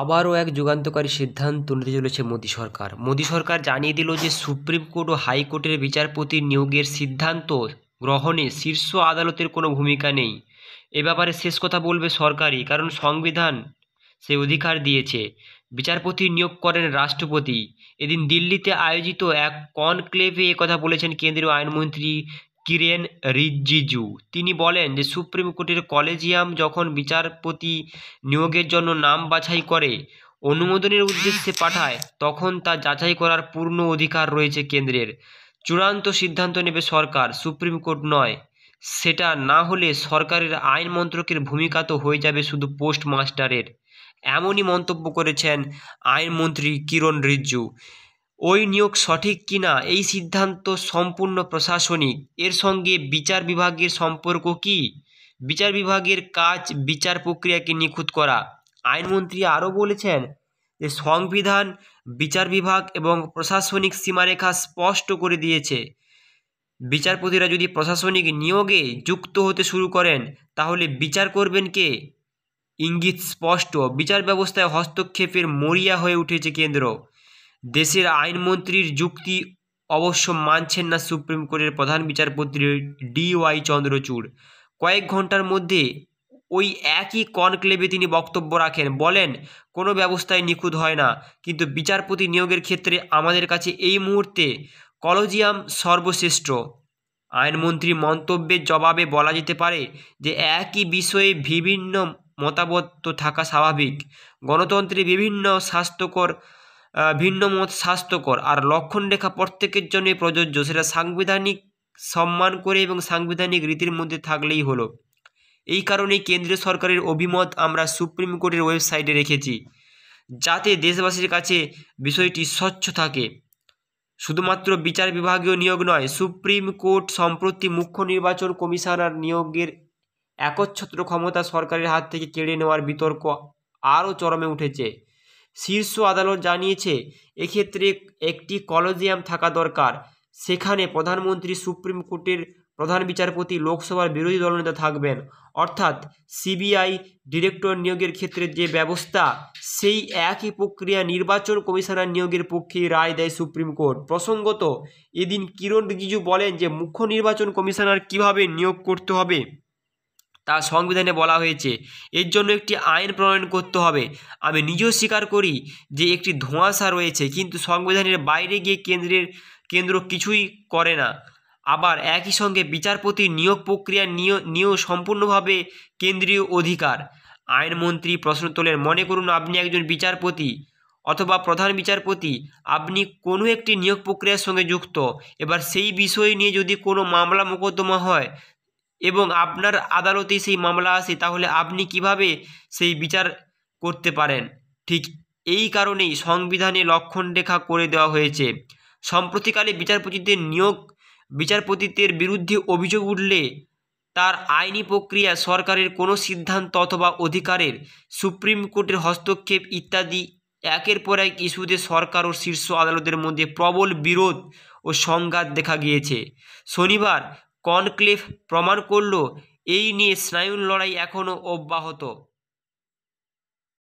আবারও এক যুগান্তকারী সিদ্ধান্ত নিতে চলেছে মোদী সরকার মোদী সরকার জানিয়ে দিল যে সুপ্রিম কোর্ট ও হাইকোর্টের বিচারপতি নিয়োগের সিদ্ধান্ত গ্রহণে শীর্ষ আদালতের কোনো ভূমিকা নেই এ ব্যাপারে শেষ কথা বলবে সরকারই কারণ সংবিধান সে অধিকার দিয়েছে বিচারপতি নিয়োগ করেন রাষ্ট্রপতি এদিন দিল্লিতে আয়োজিত এক কনক্লেভে কথা বলেছেন কেন্দ্রীয় আইনমন্ত্রী কিরেন রিজিজু তিনি বলেন যে সুপ্রিম কোর্টের কলেজিয়াম যখন বিচারপতি নিয়োগের জন্য নাম বাছাই করে অনুমোদনের উদ্দেশ্যে পাঠায় তখন তা যাচাই করার পূর্ণ অধিকার রয়েছে কেন্দ্রের চূড়ান্ত সিদ্ধান্ত নেবে সরকার সুপ্রিম কোর্ট নয় সেটা না হলে সরকারের আইন মন্ত্রকের ভূমিকা তো হয়ে যাবে শুধু পোস্ট মাস্টারের এমনই মন্তব্য করেছেন আইনমন্ত্রী কিরণ রিজ্জু ওই নিয়োগ সঠিক কিনা এই সিদ্ধান্ত সম্পূর্ণ প্রশাসনিক এর সঙ্গে বিচার বিভাগের সম্পর্ক কি বিচার বিভাগের কাজ বিচার প্রক্রিয়াকে নিখুঁত করা আইনমন্ত্রী আরও বলেছেন যে সংবিধান বিচার বিভাগ এবং প্রশাসনিক সীমারেখা স্পষ্ট করে দিয়েছে বিচারপতিরা যদি প্রশাসনিক নিয়োগে যুক্ত হতে শুরু করেন তাহলে বিচার করবেন কে ইঙ্গিত স্পষ্ট বিচার ব্যবস্থায় হস্তক্ষেপের মরিয়া হয়ে উঠেছে কেন্দ্র দেশের আইনমন্ত্রীর যুক্তি অবশ্য মানছেন না সুপ্রিম কোর্টের প্রধান বিচারপতি ডিওয়াই চন্দ্রচূড় কয়েক ঘন্টার মধ্যে ওই একই কনক্লেভে তিনি বক্তব্য রাখেন বলেন কোনো ব্যবস্থায় নিখুঁত হয় না কিন্তু বিচারপতি নিয়োগের ক্ষেত্রে আমাদের কাছে এই মুহূর্তে কলজিয়াম সর্বশ্রেষ্ঠ আইনমন্ত্রী মন্তব্যের জবাবে বলা যেতে পারে যে একই বিষয়ে বিভিন্ন মতামত তো থাকা স্বাভাবিক গণতন্ত্রে বিভিন্ন স্বাস্থ্যকর ভিন্ন মত স্বাস্থ্যকর আর লক্ষণ রেখা প্রত্যেকের জন্যই প্রযোজ্য সেটা সাংবিধানিক সম্মান করে এবং সাংবিধানিক রীতির মধ্যে থাকলেই হলো এই কারণে কেন্দ্রীয় সরকারের অভিমত আমরা সুপ্রিম কোর্টের ওয়েবসাইটে রেখেছি যাতে দেশবাসীর কাছে বিষয়টি স্বচ্ছ থাকে শুধুমাত্র বিচার বিভাগীয় নিয়োগ নয় সুপ্রিম কোর্ট সম্প্রতি মুখ্য নির্বাচন কমিশনার নিয়োগের একচ্ছত্র ক্ষমতা সরকারের হাত থেকে কেড়ে নেওয়ার বিতর্ক আরও চরমে উঠেছে শীর্ষ আদালত জানিয়েছে এক্ষেত্রে একটি কলোজিয়াম থাকা দরকার সেখানে প্রধানমন্ত্রী সুপ্রিম কোর্টের প্রধান বিচারপতি লোকসভার বিরোধী দলনেতা থাকবেন অর্থাৎ সিবিআই ডিরেক্টর নিয়োগের ক্ষেত্রে যে ব্যবস্থা সেই একই প্রক্রিয়া নির্বাচন কমিশনার নিয়োগের পক্ষে রায় দেয় সুপ্রিম কোর্ট প্রসঙ্গত এদিন কিরণ রিজিজু বলেন যে মুখ্য নির্বাচন কমিশনার কিভাবে নিয়োগ করতে হবে তা সংবিধানে বলা হয়েছে এর জন্য একটি আইন প্রণয়ন করতে হবে আমি নিজেও স্বীকার করি যে একটি ধোঁয়াশা রয়েছে কিন্তু সংবিধানের বাইরে গিয়ে কেন্দ্রের কেন্দ্র কিছুই করে না আবার একই সঙ্গে বিচারপতি নিয়োগ প্রক্রিয়া নিয়েও সম্পূর্ণভাবে কেন্দ্রীয় অধিকার আইনমন্ত্রী প্রশ্ন তোলেন মনে করুন আপনি একজন বিচারপতি অথবা প্রধান বিচারপতি আপনি কোনো একটি নিয়োগ প্রক্রিয়ার সঙ্গে যুক্ত এবার সেই বিষয় নিয়ে যদি কোনো মামলা মোকদ্দমা হয় এবং আপনার আদালতে সেই মামলা আসে তাহলে আপনি কিভাবে সেই বিচার করতে পারেন ঠিক এই কারণেই সংবিধানে লক্ষণ রেখা করে দেওয়া হয়েছে সম্প্রতিকালে বিচারপতিদের নিয়োগ বিচারপতিদের বিরুদ্ধে অভিযোগ উঠলে তার আইনি প্রক্রিয়া সরকারের কোনো সিদ্ধান্ত অথবা অধিকারের সুপ্রিম কোর্টের হস্তক্ষেপ ইত্যাদি একের পর এক ইস্যুতে সরকার ও শীর্ষ আদালতের মধ্যে প্রবল বিরোধ ও সংঘাত দেখা গিয়েছে শনিবার কনক্লেভ প্রমাণ করল এই নিয়ে স্নায়ুর লড়াই এখনও অব্যাহত